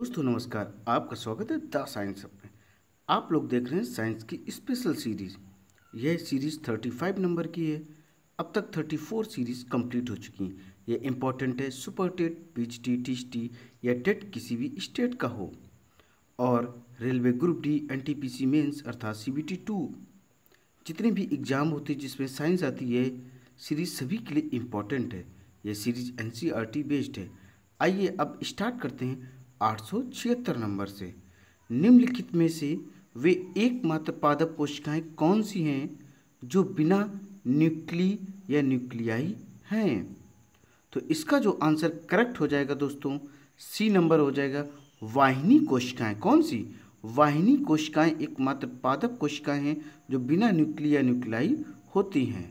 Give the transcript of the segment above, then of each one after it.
दोस्तों नमस्कार आपका स्वागत है द साइंस अप में आप लोग देख रहे हैं साइंस की स्पेशल सीरीज यह सीरीज 35 नंबर की है अब तक 34 सीरीज कंप्लीट हो चुकी हैं यह इम्पॉर्टेंट है सुपर टेट पीच टी टी टी या टेट किसी भी स्टेट का हो और railway group D N T P C mains अर्थात सी बी टी टू जितने भी एग्ज़ाम होते हैं जिसमें साइंस आती है सीरीज़ सभी के लिए इम्पॉर्टेंट है यह series N C R T based है आइए अब स्टार्ट करते हैं आठ नंबर से निम्नलिखित में से वे एकमात्र पादप कोशिकाएं कौन सी हैं जो बिना न्यूक्ली या न्यूक्लियाई हैं तो इसका जो आंसर करेक्ट हो जाएगा दोस्तों सी नंबर हो जाएगा वाहिनी कोशिकाएं कौन सी वाहिनी कोशिकाएं एकमात्र पादप कोशिकाएं हैं जो बिना न्यूक्ली या न्यूक्लियाई होती हैं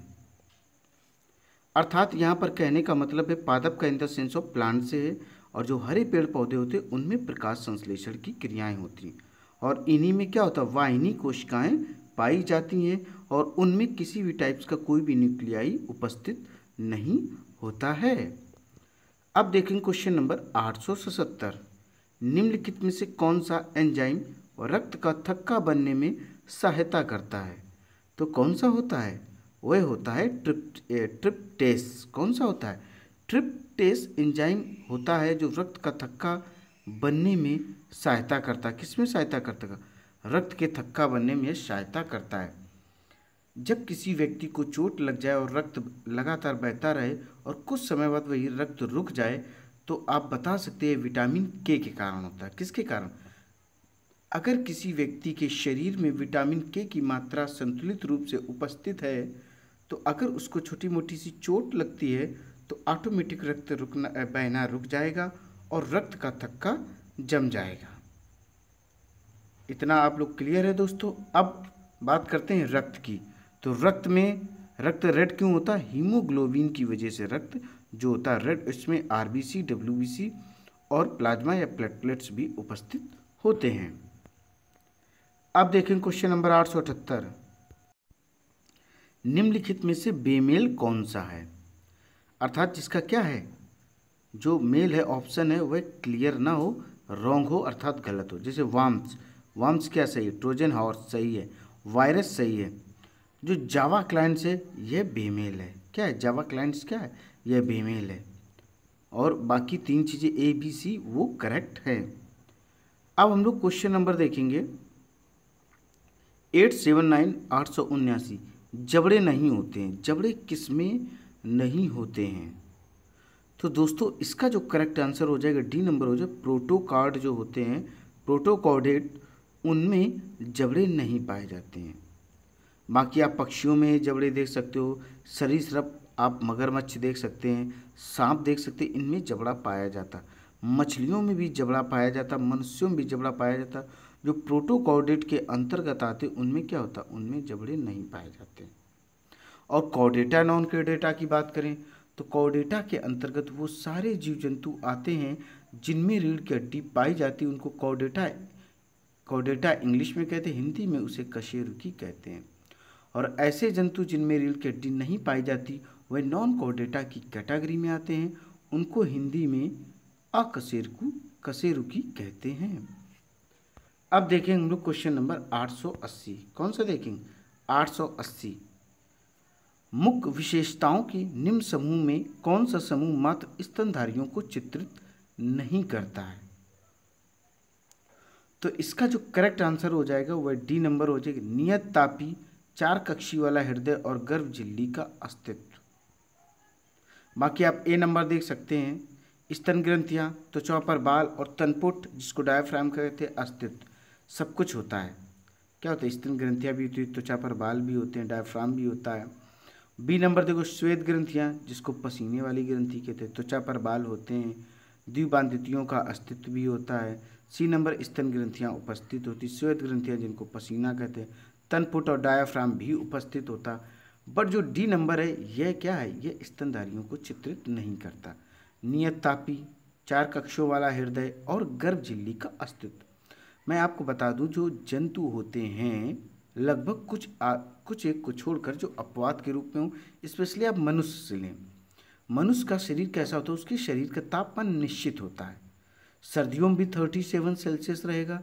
अर्थात यहाँ पर कहने का मतलब है पादप का in the sense of plant से है और जो हरे पेड़ पौधे होते हैं उनमें प्रकाश संश्लेषण की क्रियाएं होती हैं और इन्हीं में क्या होता है वाहिनी कोशिकाएं पाई जाती हैं और उनमें किसी भी टाइप्स का कोई भी न्यूक्लियाई उपस्थित नहीं होता है अब देखें क्वेश्चन नंबर आठ निम्नलिखित में से कौन सा एंजाइम रक्त का थक्का बनने में सहायता करता है तो कौन सा होता है वह होता है ट्रिप टेस्ट कौन सा होता है ट्रिप्टेस एंजाइम होता है जो रक्त का थक्का बनने में सहायता करता है किस में सहायता करता है रक्त के थक्का बनने में सहायता करता है जब किसी व्यक्ति को चोट लग जाए और रक्त लगातार बहता रहे और कुछ समय बाद वही रक्त रुक जाए तो आप बता सकते हैं विटामिन के के कारण होता है किसके कारण अगर किसी व्यक्ति के शरीर में विटामिन के की मात्रा संतुलित रूप से उपस्थित है तो अगर उसको छोटी मोटी सी चोट लगती है तो ऑटोमेटिक रक्त रुकना बहना रुक जाएगा और रक्त का थक्का जम जाएगा इतना आप लोग क्लियर है दोस्तों अब बात करते हैं रक्त की तो रक्त में रक्त रेड क्यों होता है हीमोग्लोबिन की वजह से रक्त जो होता है रेड इसमें आर बी और प्लाज्मा या प्लेटलेट्स भी उपस्थित होते हैं अब देखें क्वेश्चन नंबर आठ सौ अठहत्तर निम्नलिखित में से बेमेल कौन सा है अर्थात जिसका क्या है जो मेल है ऑप्शन है वह क्लियर ना हो रॉन्ग हो अर्थात गलत हो जैसे वाम्स वाम्स क्या सही है ट्रोजन हॉर्स सही है वायरस सही है जो जावा क्लाइंट्स है यह बेमेल है क्या है जावा क्लाइंट्स क्या है यह बेमेल है और बाकी तीन चीज़ें ए बी सी वो करेक्ट है अब हम लोग क्वेश्चन नंबर देखेंगे एट सेवन नाइन आठ सौ उन्यासी जबड़े नहीं होते हैं जबड़े किस में नहीं होते हैं तो दोस्तों इसका जो करेक्ट आंसर हो जाएगा डी नंबर हो जाएगा प्रोटोकार्ड जो होते हैं प्रोटोकॉडेट उनमें जबड़े नहीं पाए जाते हैं बाकी आप पक्षियों में जबड़े देख सकते हो सरप आप मगरमच्छ देख सकते हैं सांप देख सकते हैं इनमें जबड़ा पाया जाता मछलियों में भी जबड़ा पाया जाता मनुष्यों में भी जबड़ा पाया जाता जो प्रोटोकॉर्डेट के अंतर्गत आते उनमें क्या होता उनमें जबड़े नहीं पाए जाते और कॉडेटा नॉन कॉडेटा की बात करें तो कॉडेटा के अंतर्गत वो सारे जीव जंतु आते हैं जिनमें रीढ़ की हड्डी पाई जाती है उनको कॉडेटा कॉडेटा इंग्लिश में कहते हैं हिंदी में उसे कशेरुकी कहते हैं और ऐसे जंतु जिनमें रीढ़ की हड्डी नहीं पाई जाती वह नॉन कॉडेटा की कैटेगरी में आते हैं उनको हिंदी में अकशेरकु कशेरुकी कहते हैं अब देखें हम लोग क्वेश्चन नंबर 880 कौन सा देखेंगे 880 मुख्य विशेषताओं के निम्न समूह में कौन सा समूह मात्र स्तनधारियों को चित्रित नहीं करता है तो इसका जो करेक्ट आंसर हो जाएगा वह डी नंबर हो जाएगा नियत तापी चार कक्षी वाला हृदय और गर्भ झिल्ली का अस्तित्व बाकी आप ए नंबर देख सकते हैं स्तन ग्रंथियाँ तो चौपर बाल और तनपुट जिसको डायफ्राम कहते हैं अस्तित्व सब कुछ होता है क्या होता है स्तन ग्रंथियाँ भी होती है त्वचा पर बाल भी होते हैं डायफ्राम भी होता है बी नंबर देखो श्वेत ग्रंथियाँ जिसको पसीने वाली ग्रंथि कहते हैं त्वचा पर बाल होते हैं द्विबांधितियों का अस्तित्व भी होता है सी नंबर स्तन ग्रंथियाँ उपस्थित होती श्वेत ग्रंथियाँ जिनको पसीना कहते हैं तनपुट और डायाफ्राम भी उपस्थित होता बट जो डी नंबर है यह क्या है यह स्तनधारियों को चित्रित नहीं करता नियत तापी चार कक्षों वाला हृदय और गर्भ झिल्ली का अस्तित्व मैं आपको बता दूं जो जंतु होते हैं लगभग कुछ आ, कुछ एक को छोड़कर जो अपवाद के रूप में हो स्पेशली आप मनुष्य से लें मनुष्य का शरीर कैसा होता है उसके शरीर का तापमान निश्चित होता है सर्दियों में भी थर्टी सेवन सेल्सियस रहेगा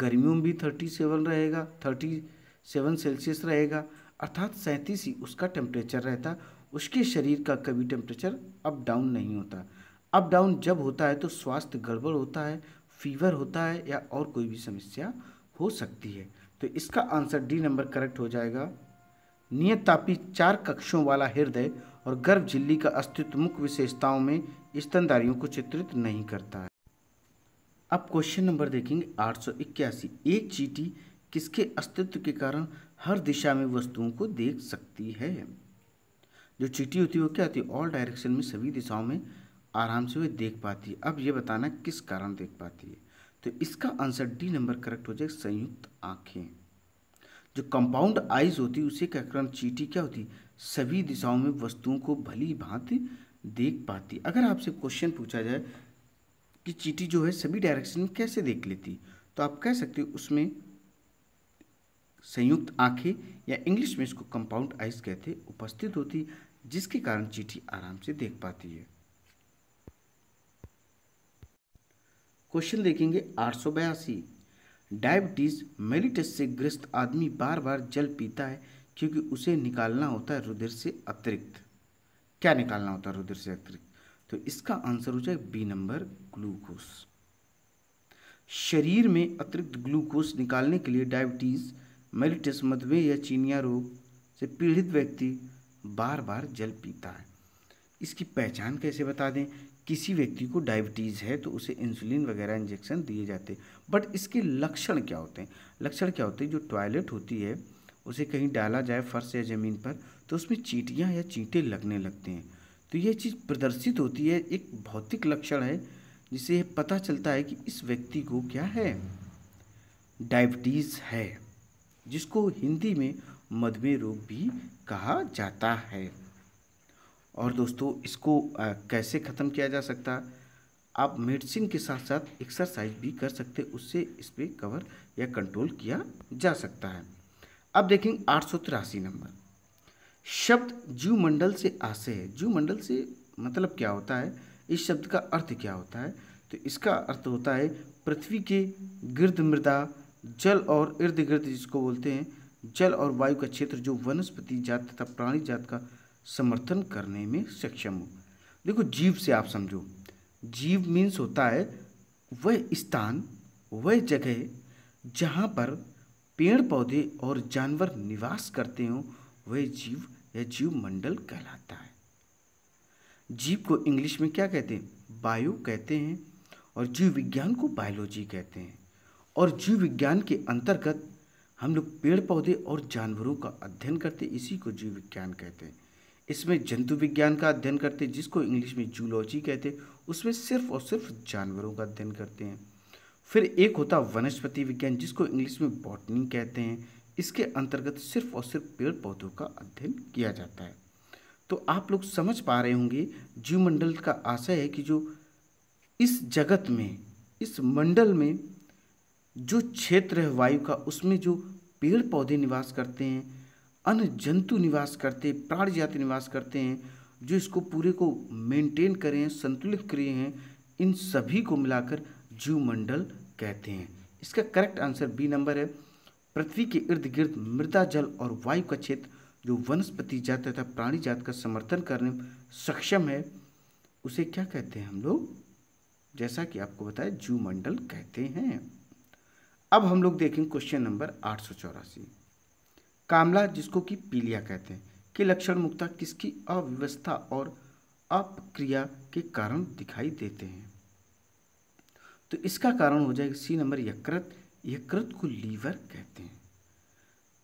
गर्मियों में भी थर्टी सेवन रहेगा थर्टी सेवन सेल्सियस रहेगा अर्थात सैंतीस ही उसका टेम्परेचर रहता उसके शरीर का कभी टेम्परेचर अप डाउन नहीं होता अप डाउन जब होता है तो स्वास्थ्य गड़बड़ होता है फीवर होता है या और कोई भी समस्या हो सकती है तो इसका आंसर डी नंबर करेक्ट हो जाएगा नियत तापी चार कक्षों वाला हृदय और गर्भ झिल्ली का अस्तित्व मुख्य विशेषताओं में स्तनदारियों को चित्रित नहीं करता है अब क्वेश्चन नंबर देखेंगे आठ सौ इक्यासी एक चीटी किसके अस्तित्व के कारण हर दिशा में वस्तुओं को देख सकती है जो चीटी होती है वो क्या होती है ऑल डायरेक्शन में सभी दिशाओं में आराम से वह देख पाती है अब ये बताना किस कारण देख पाती है तो इसका आंसर डी नंबर करेक्ट हो जाएगा संयुक्त आंखें जो कंपाउंड आइज होती उसे क्या कारण चीटी क्या होती सभी दिशाओं में वस्तुओं को भली भांति देख पाती अगर आपसे क्वेश्चन पूछा जाए कि चीटी जो है सभी डायरेक्शन में कैसे देख लेती तो आप कह सकते हो उसमें संयुक्त आंखें या इंग्लिश में इसको कंपाउंड आइज कहते उपस्थित होती जिसके कारण चीटी आराम से देख पाती है क्वेश्चन देखेंगे आठ सौ बयासी डायबिटीज़ मेलिटस से ग्रस्त आदमी बार बार जल पीता है क्योंकि उसे निकालना होता है रुधिर से अतिरिक्त क्या निकालना होता है रुधिर से अतिरिक्त तो इसका आंसर हो जाएगा बी नंबर ग्लूकोज शरीर में अतिरिक्त ग्लूकोज निकालने के लिए डायबिटीज़ मेलिटस मधुमेह या चीनिया रोग से पीड़ित व्यक्ति बार बार जल पीता है इसकी पहचान कैसे बता दें किसी व्यक्ति को डायबिटीज़ है तो उसे इंसुलिन वगैरह इंजेक्शन दिए जाते हैं बट इसके लक्षण क्या होते हैं लक्षण क्या होते हैं जो टॉयलेट होती है उसे कहीं डाला जाए फर्श या ज़मीन पर तो उसमें चीटियाँ या चींटे लगने लगते हैं तो यह चीज़ प्रदर्शित होती है एक भौतिक लक्षण है जिसे यह पता चलता है कि इस व्यक्ति को क्या है डायबिटीज़ है जिसको हिंदी में मधुमेह रोग भी कहा जाता है और दोस्तों इसको कैसे ख़त्म किया जा सकता आप मेडिसिन के साथ साथ एक्सरसाइज भी कर सकते उससे इस पर कवर या कंट्रोल किया जा सकता है अब देखेंगे आठ नंबर शब्द जीव मंडल से आशय है जीव मंडल से मतलब क्या होता है इस शब्द का अर्थ क्या होता है तो इसका अर्थ होता है पृथ्वी के गिर्द मृदा जल और इर्द गिर्द जिसको बोलते हैं जल और वायु का क्षेत्र जो वनस्पति जात तथा प्राणी जात का समर्थन करने में सक्षम हो देखो जीव से आप समझो जीव मीन्स होता है वह स्थान वह जगह जहाँ पर पेड़ पौधे और जानवर निवास करते हों वह जीव या जीव मंडल कहलाता है जीव को इंग्लिश में क्या कहते हैं बायो कहते हैं और जीव विज्ञान को बायोलॉजी कहते हैं और जीव विज्ञान के अंतर्गत हम लोग पेड़ पौधे और जानवरों का अध्ययन करते इसी को जीव विज्ञान कहते हैं इसमें जंतु विज्ञान का अध्ययन करते हैं जिसको इंग्लिश में जूलॉजी कहते हैं उसमें सिर्फ और सिर्फ जानवरों का अध्ययन करते हैं फिर एक होता वनस्पति विज्ञान जिसको इंग्लिश में बॉटनी कहते हैं इसके अंतर्गत सिर्फ और सिर्फ पेड़ पौधों का अध्ययन किया जाता है तो आप लोग समझ पा रहे होंगे जीवमंडल का आशय है कि जो इस जगत में इस मंडल में जो क्षेत्र है वायु का उसमें जो पेड़ पौधे निवास करते हैं अन्य जंतु निवास करते हैं प्राण जाति निवास करते हैं जो इसको पूरे को मेंटेन करें हैं संतुलित करिए हैं इन सभी को मिलाकर जीव मंडल कहते हैं इसका करेक्ट आंसर बी नंबर है पृथ्वी के इर्द गिर्द मृदा जल और वायु का क्षेत्र जो वनस्पति जात तथा प्राणी जात का समर्थन करने सक्षम है उसे क्या कहते हैं हम लोग जैसा कि आपको बताया जीव मंडल कहते हैं अब हम लोग देखें क्वेश्चन नंबर आठ सौ चौरासी कामला जिसको कि पीलिया कहते हैं के लक्षण मुक्ता किसकी अव्यवस्था और अपक्रिया के कारण दिखाई देते हैं तो इसका कारण हो जाएगा सी नंबर यकृत यकृत को लीवर कहते हैं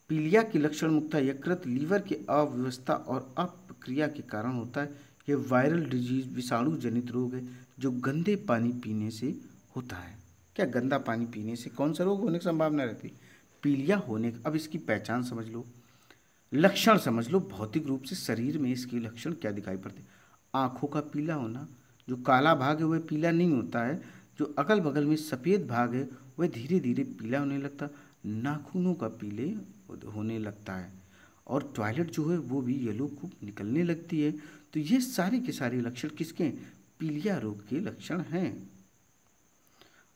पीलिया की लक्षण मुक्ता यकृत लीवर की अव्यवस्था और अपक्रिया के कारण होता है यह वायरल डिजीज विषाणु जनित रोग है जो गंदे पानी पीने से होता है क्या गंदा पानी पीने से कौन सा रोग होने की संभावना रहती है पीलिया होने का अब इसकी पहचान समझ लो लक्षण समझ लो भौतिक रूप से शरीर में इसके लक्षण क्या दिखाई पड़ते आँखों का पीला होना जो काला भाग है वह पीला नहीं होता है जो अगल बगल में सफ़ेद भाग है वह धीरे धीरे पीला होने लगता नाखूनों का पीले होने लगता है और टॉयलेट जो है वो भी येलो खूब निकलने लगती है तो ये सारे के सारे लक्षण किसके पीलिया रोग के लक्षण हैं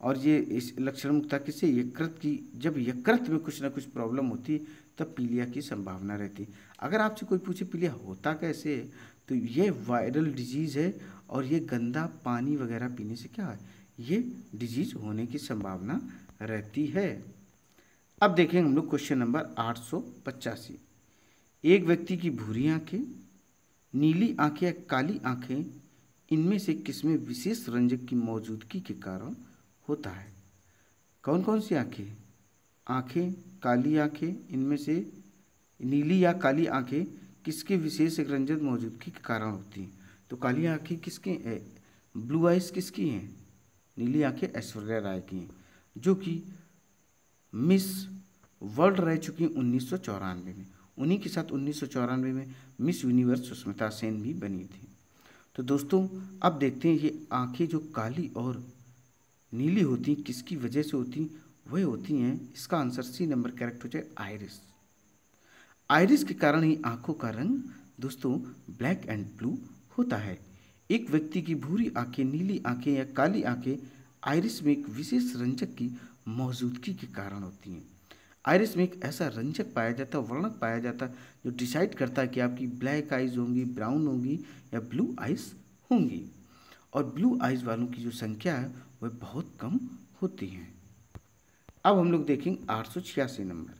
और ये इस लक्षण मुक्ता किससे यकृत की जब यकृत में कुछ ना कुछ प्रॉब्लम होती तब पीलिया की संभावना रहती अगर आपसे कोई पूछे पीलिया होता कैसे है तो ये वायरल डिजीज़ है और ये गंदा पानी वगैरह पीने से क्या है ये डिजीज होने की संभावना रहती है अब देखेंगे हम लोग क्वेश्चन नंबर आठ सौ पचासी एक व्यक्ति की भूरी आंखें नीली आंखें या काली आंखें इनमें से किसमें विशेष रंजक की मौजूदगी के कारण होता है कौन कौन सी आँखें आँखें काली आँखें इनमें से नीली या काली आँखें किसके विशेष रंजन मौजूदगी के कारण होती हैं तो काली आँखें किसकी है ब्लू आइज किसकी हैं नीली आँखें ऐश्वर्या राय की हैं जो कि मिस वर्ल्ड रह चुकी हैं उन्नीस में उन्हीं के साथ उन्नीस में मिस यूनिवर्स सुष्मिता सेन भी बनी थी तो दोस्तों अब देखते हैं ये आंखें जो काली और नीली होती किसकी वजह से होती वह होती हैं इसका आंसर सी नंबर करेक्ट हो जाए आयरिस आयरिस के कारण ही आंखों का रंग दोस्तों ब्लैक एंड ब्लू होता है एक व्यक्ति की भूरी आंखें नीली आंखें या काली आंखें आयरिस में एक विशेष रंजक की मौजूदगी के कारण होती हैं आयरिस में एक ऐसा रंजक पाया जाता है वर्णक पाया जाता है जो डिसाइड करता है कि आपकी ब्लैक आइज होंगी ब्राउन होंगी या ब्लू आइज होंगी और ब्लू आइज़ वालों की जो संख्या है वह बहुत कम होती है अब हम लोग देखेंगे आठ नंबर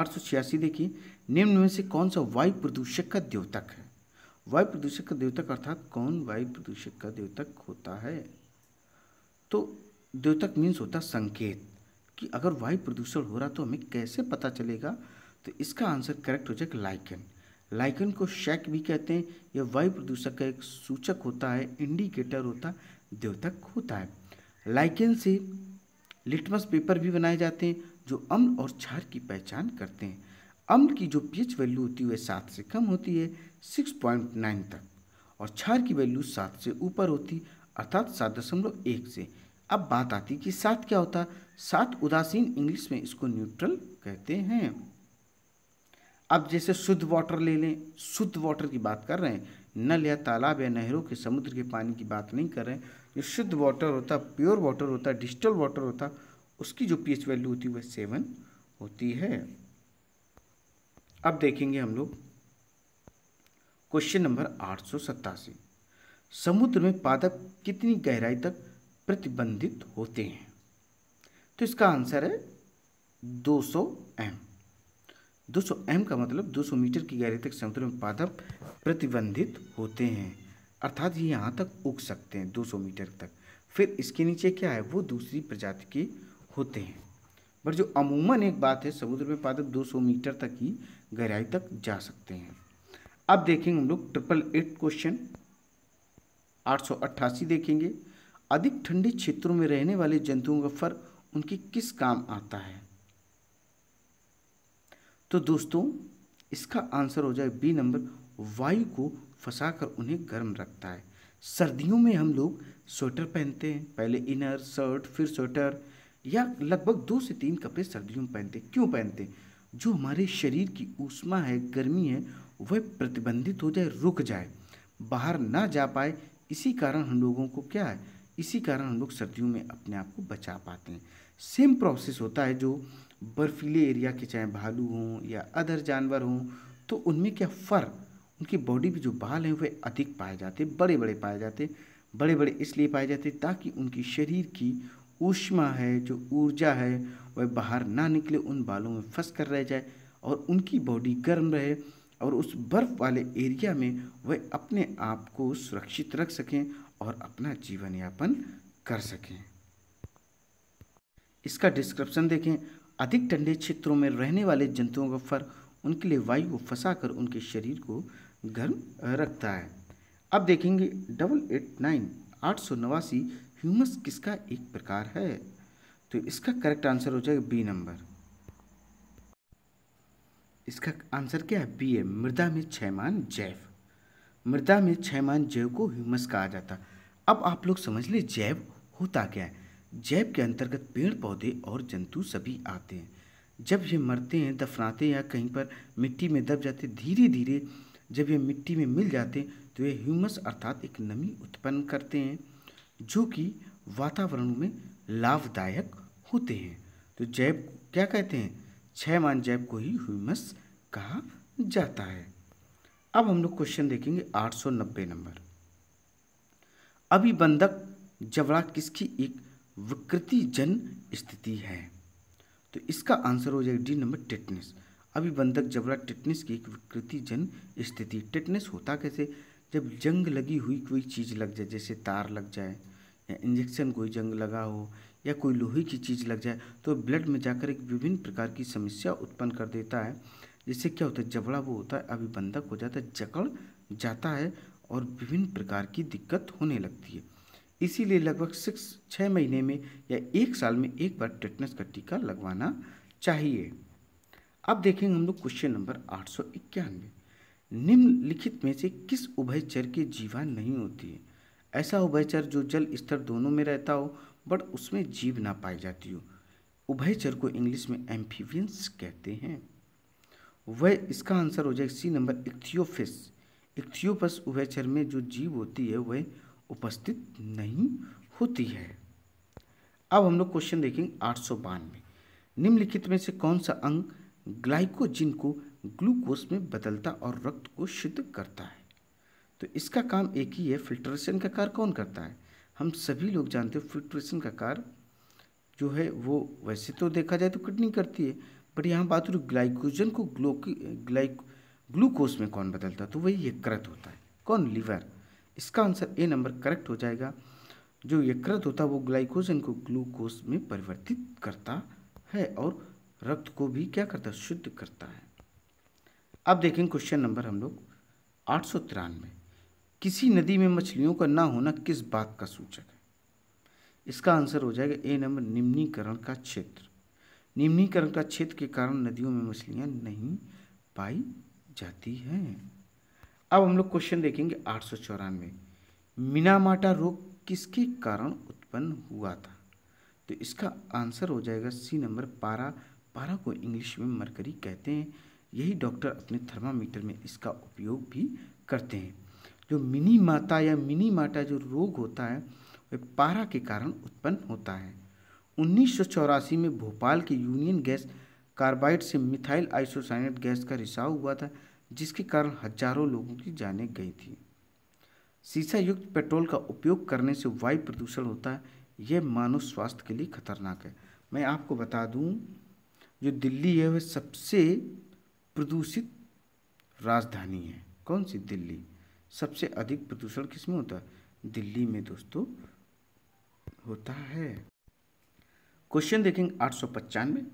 आठ देखिए निम्न में से कौन सा वायु प्रदूषक का द्योतक है वायु प्रदूषक का द्योतक अर्थात कौन वायु प्रदूषक का द्योतक होता है तो द्योतक मीन्स होता संकेत कि अगर वायु प्रदूषण हो रहा तो हमें कैसे पता चलेगा तो इसका आंसर करेक्ट हो जाएगा लाइकन लाइकन को शैक भी कहते हैं यह वायु प्रदूषक का एक सूचक होता है इंडिकेटर होता द्योतक होता है लाइकन से लिटमस पेपर भी बनाए जाते हैं जो अम्ल और क्षार की पहचान करते हैं अम्ल की जो पीएच वैल्यू होती है वह सात से कम होती है सिक्स पॉइंट नाइन तक और क्षार की वैल्यू सात से ऊपर होती अर्थात सात दशमलव एक से अब बात आती कि सात क्या होता सात उदासीन इंग्लिश में इसको न्यूट्रल कहते हैं अब जैसे शुद्ध वाटर ले लें शुद्ध वाटर की बात कर रहे हैं नल या तालाब या नहरों के समुद्र के पानी की बात नहीं कर रहे हैं जो शुद्ध वाटर होता प्योर वाटर होता डिजिटल वाटर होता उसकी जो पीएच वैल्यू होती है वह सेवन होती है अब देखेंगे हम लोग क्वेश्चन नंबर आठ समुद्र में पादप कितनी गहराई तक प्रतिबंधित होते हैं तो इसका आंसर है 200 एम 200 एम का मतलब 200 मीटर की गहराई तक समुद्र में पादप प्रतिबंधित होते हैं अर्थात ये यहाँ तक उग सकते हैं 200 मीटर तक फिर इसके नीचे क्या है वो दूसरी प्रजाति के होते हैं पर जो अमूमन एक बात है समुद्र में पादप 200 मीटर तक ही गहराई तक जा सकते हैं अब देखेंगे हम लोग ट्रिपल एट क्वेश्चन आठ देखेंगे अधिक ठंडी क्षेत्रों में रहने वाले जंतुओं का फर उनके किस काम आता है तो दोस्तों इसका आंसर हो जाए बी नंबर वायु को फंसाकर उन्हें गर्म रखता है सर्दियों में हम लोग स्वेटर पहनते हैं पहले इनर शर्ट फिर स्वेटर या लगभग दो से तीन कपड़े सर्दियों में पहनते हैं क्यों पहनते हैं जो हमारे शरीर की ऊष्मा है गर्मी है वह प्रतिबंधित हो जाए रुक जाए बाहर ना जा पाए इसी कारण हम लोगों को क्या है इसी कारण हम लोग सर्दियों में अपने आप को बचा पाते हैं सेम प्रोसेस होता है जो बर्फीले एरिया के चाहे भालू हों या अदर जानवर हों तो उनमें क्या फ़र उनकी बॉडी में जो बाल हैं वे अधिक पाए जाते बड़े बड़े पाए जाते बड़े बड़े इसलिए पाए जाते ताकि उनकी शरीर की ऊष्मा है जो ऊर्जा है वह बाहर ना निकले उन बालों में फंस कर रह जाए और उनकी बॉडी गर्म रहे और उस बर्फ़ वाले एरिया में वह अपने आप को सुरक्षित रख सकें और अपना जीवन यापन कर सकें इसका डिस्क्रिप्शन देखें अधिक ठंडे क्षेत्रों में रहने वाले जंतुओं का फर उनके लिए वायु को फंसा कर उनके शरीर को गर्म रखता है अब देखेंगे डबल एट नाइन आठ सौ नवासी ह्यूमस किसका एक प्रकार है तो इसका करेक्ट आंसर हो जाएगा बी नंबर इसका आंसर क्या है बी है मृदा में छयमान जैव मृदा में छयमान जैव को ह्यूमस कहा जाता अब आप लोग समझ लें जैव होता क्या है जैव के अंतर्गत पेड़ पौधे और जंतु सभी आते हैं जब ये मरते हैं दफनाते या कहीं पर मिट्टी में दब जाते धीरे धीरे जब ये मिट्टी में मिल जाते हैं तो ये ह्यूमस अर्थात एक नमी उत्पन्न करते हैं जो कि वातावरण में लाभदायक होते हैं तो जैव क्या कहते हैं छह मान जैव को ही ह्यूमस कहा जाता है अब हम लोग क्वेश्चन देखेंगे 890 नंबर अभी बंधक जबड़ा किसकी एक विकृति जन स्थिति है तो इसका आंसर हो जाएगा डी नंबर अभी अभिबंधक जबड़ा टिटनेस की एक विकृति जन स्थिति टिटनेस होता कैसे जब जंग लगी हुई कोई चीज़ लग जाए जैसे तार लग जाए या इंजेक्शन कोई जंग लगा हो या कोई लोहे की चीज़ लग जाए तो ब्लड में जाकर एक विभिन्न प्रकार की समस्या उत्पन्न कर देता है जिससे क्या होता है जबड़ा वो होता है अभिबंधक हो जाता है जकड़ जाता है और विभिन्न प्रकार की दिक्कत होने लगती है इसीलिए लगभग सिक्स छः महीने में या एक साल में एक बार टेटनस का टीका लगवाना चाहिए अब देखेंगे हम लोग क्वेश्चन नंबर आठ सौ इक्यानवे निम्नलिखित में से किस उभयचर के जीवा नहीं होती है ऐसा उभयचर जो जल स्तर दोनों में रहता हो बट उसमें जीव ना पाई जाती हो उभयचर को इंग्लिश में एम्फीवियंस कहते हैं वह इसका आंसर हो जाएगा सी नंबर इक्थियोफिस इक्थियोपस उभयचर में जो जीव होती है वह उपस्थित नहीं होती है अब हम लोग क्वेश्चन देखेंगे आठ सौ बानवे निम्नलिखित में से कौन सा अंग ग्लाइकोजिन को ग्लूकोस में बदलता और रक्त को शुद्ध करता है तो इसका काम एक ही है फिल्ट्रेशन का कार्य कौन करता है हम सभी लोग जानते हो फिल्ट्रेशन का कार्य जो है वो वैसे तो देखा जाए तो किडनी करती है बट यहाँ बात हो ग्लाइकोजन को ग्लो ग्लाइक ग्लूकोज में कौन बदलता है तो वही यकृत होता है कौन लीवर इसका आंसर ए नंबर करेक्ट हो जाएगा जो यकृत होता है वो ग्लाइकोजन को ग्लूकोज में परिवर्तित करता है और रक्त को भी क्या करता है शुद्ध करता है अब देखें क्वेश्चन नंबर हम लोग आठ सौ तिरानवे किसी नदी में मछलियों का ना होना किस बात का सूचक है इसका आंसर हो जाएगा ए नंबर निम्नीकरण का क्षेत्र निम्नीकरण का क्षेत्र के कारण नदियों में मछलियाँ नहीं पाई जाती हैं अब हम लोग क्वेश्चन देखेंगे आठ सौ चौरानवे मीनामाटा रोग किसके कारण उत्पन्न हुआ था तो इसका आंसर हो जाएगा सी नंबर पारा पारा को इंग्लिश में मरकरी कहते हैं यही डॉक्टर अपने थर्मामीटर में इसका उपयोग भी करते हैं जो मिनी माता या मिनी माटा जो रोग होता है वह पारा के कारण उत्पन्न होता है उन्नीस में भोपाल के यूनियन गैस कार्बाइड से मिथाइल आइसोसाइनेट गैस का रिसाव हुआ था जिसके कारण हजारों लोगों की जानें गई थी शीशा युक्त पेट्रोल का उपयोग करने से वायु प्रदूषण होता है यह मानव स्वास्थ्य के लिए खतरनाक है मैं आपको बता दूं जो दिल्ली है वह सबसे प्रदूषित राजधानी है कौन सी दिल्ली सबसे अधिक प्रदूषण किस में होता है दिल्ली में दोस्तों होता है क्वेश्चन देखेंगे आठ सौ पचानवे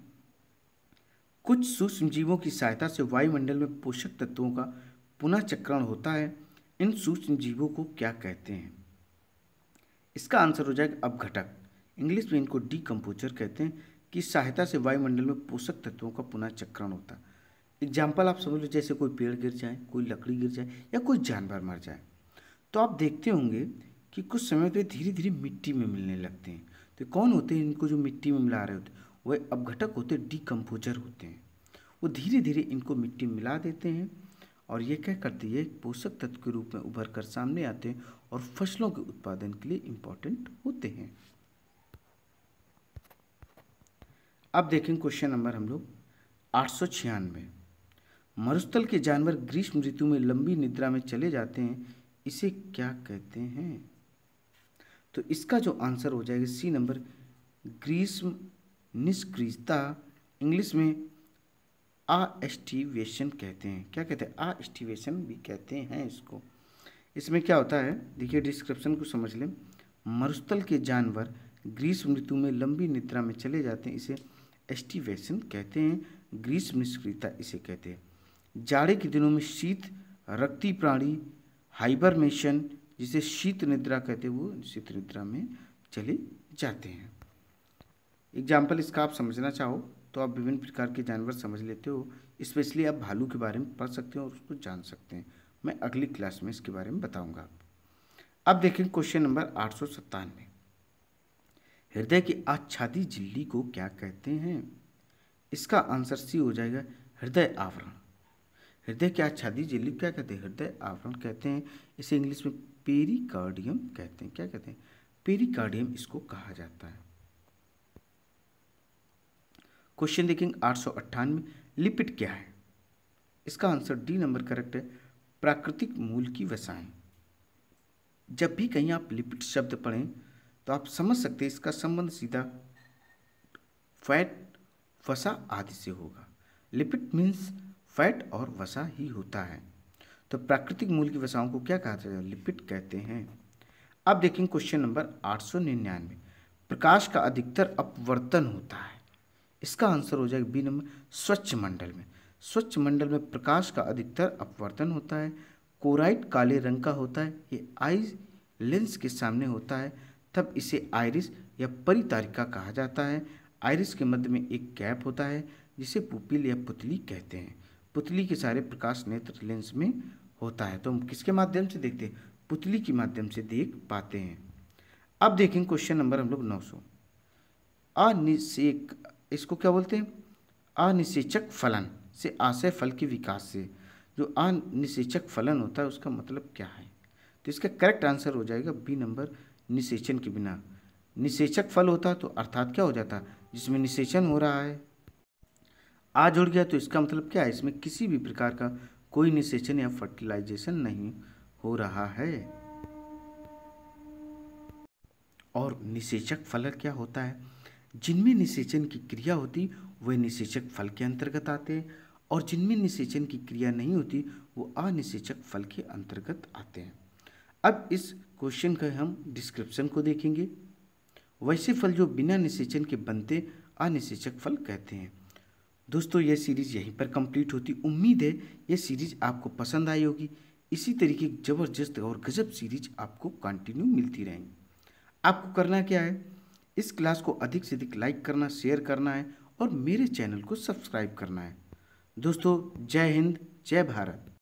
कुछ सूक्ष्म जीवों की सहायता से वायुमंडल में पोषक तत्वों का पुनः चक्रण होता है इन सूक्ष्म जीवों को क्या कहते हैं इसका आंसर हो जाएगा अपघटक इंग्लिश में इनको डीकम्पोजर कहते हैं कि सहायता से वायुमंडल में पोषक तत्वों का पुनः चक्रण होता है एग्जाम्पल आप समझ लो जैसे कोई पेड़ गिर जाए कोई लकड़ी गिर जाए या कोई जानवर मर जाए तो आप देखते होंगे कि कुछ समय तो धीरे धीरे मिट्टी में मिलने लगते हैं तो कौन होते हैं इनको जो मिट्टी में मिला रहे होते हैं वह अपघटक होते डिकम्पोजर होते हैं वो धीरे धीरे इनको मिट्टी मिला देते हैं और ये क्या करते है पोषक तत्व के रूप में उभर कर सामने आते हैं और फसलों के उत्पादन के लिए इम्पोर्टेंट होते हैं अब देखें क्वेश्चन नंबर हम लोग आठ सौ छियानवे मरुस्थल के जानवर ग्रीष्म ऋतु में लंबी निद्रा में चले जाते हैं इसे क्या कहते हैं तो इसका जो आंसर हो जाएगा सी नंबर ग्रीष्म निष्क्रियता इंग्लिश में आस्टिवेशन कहते हैं क्या कहते हैं आस्टिवेशन भी कहते हैं इसको इसमें क्या होता है देखिए डिस्क्रिप्शन को समझ लें मरुस्थल के जानवर ग्रीष्म ऋतु में लंबी निद्रा में चले जाते हैं इसे एस्टिवेशन कहते हैं ग्रीष्म निष्क्रियता इसे कहते हैं जाड़े के दिनों में शीत रक्ति प्राणी हाइबरनेशन जिसे शीत निद्रा कहते हैं वो शीत निद्रा में चले जाते हैं एग्जाम्पल इसका आप समझना चाहो तो आप विभिन्न प्रकार के जानवर समझ लेते हो स्पेशली आप भालू के बारे में पढ़ सकते हो और उसको जान सकते हैं मैं अगली क्लास में इसके बारे में बताऊंगा आपको अब देखें क्वेश्चन नंबर आठ सौ सत्तानवे हृदय की आच्छादी झिल्ली को क्या कहते हैं इसका आंसर सी हो जाएगा हृदय आवरण हृदय की आच्छादी झिल्ली क्या कहते हैं हृदय आवरण कहते हैं इसे इंग्लिश में पेरिकार्डियम कहते हैं क्या कहते हैं पेरिकार्डियम इसको कहा जाता है क्वेश्चन देखेंगे आठ सौ अट्ठानवे लिपिड क्या है इसका आंसर डी नंबर करेक्ट है प्राकृतिक मूल की वसाएं जब भी कहीं आप लिपिड शब्द पढ़ें तो आप समझ सकते हैं इसका संबंध सीधा फैट वसा आदि से होगा लिपिड मीन्स फैट और वसा ही होता है तो प्राकृतिक मूल की वसाओं को क्या कहा जाता है लिपिड कहते हैं अब देखें क्वेश्चन नंबर आठ सौ निन्यानवे प्रकाश का अधिकतर अपवर्तन होता है इसका आंसर हो जाएगा बी नंबर स्वच्छ मंडल में स्वच्छ मंडल में प्रकाश का अधिकतर अपवर्तन होता है कोराइट काले रंग का होता है ये आई लेंस के सामने होता है तब इसे आयरिस या परितारिका कहा जाता है आयरिस के मध्य में एक गैप होता है जिसे पुपिल या पुतली कहते हैं पुतली के सारे प्रकाश नेत्र लेंस में होता है तो हम किसके माध्यम से देखते हैं पुतली के माध्यम से देख पाते हैं अब देखें क्वेश्चन नंबर हम लोग नौ सौ अनिषेक इसको क्या बोलते हैं अनिषेचक फलन से आशय फल के विकास से जो अनिषेचक फलन होता है उसका मतलब क्या है तो इसका करेक्ट आंसर हो जाएगा बी नंबर निषेचन के बिना निषेचक फल होता तो अर्थात क्या हो जाता जिसमें निषेचन हो रहा है आ जुड़ गया तो इसका मतलब क्या है इसमें किसी भी प्रकार का कोई निषेचन या फर्टिलाइजेशन नहीं हो रहा है और निषेचक फल क्या होता है जिनमें निषेचन की क्रिया होती वे निषेचक फल के अंतर्गत आते हैं और जिनमें निषेचन की क्रिया नहीं होती वो अनिषेचक फल के अंतर्गत आते हैं अब इस क्वेश्चन का हम डिस्क्रिप्शन को देखेंगे वैसे फल जो बिना निषेचन के बनते अनिषेचक फल कहते हैं दोस्तों यह सीरीज़ यहीं पर कंप्लीट होती उम्मीद है यह सीरीज़ आपको पसंद आई होगी इसी तरीके की ज़बरदस्त और गजब सीरीज आपको कंटिन्यू मिलती रहेंगी आपको करना क्या है इस क्लास को अधिक से अधिक लाइक करना शेयर करना है और मेरे चैनल को सब्सक्राइब करना है दोस्तों जय हिंद जय भारत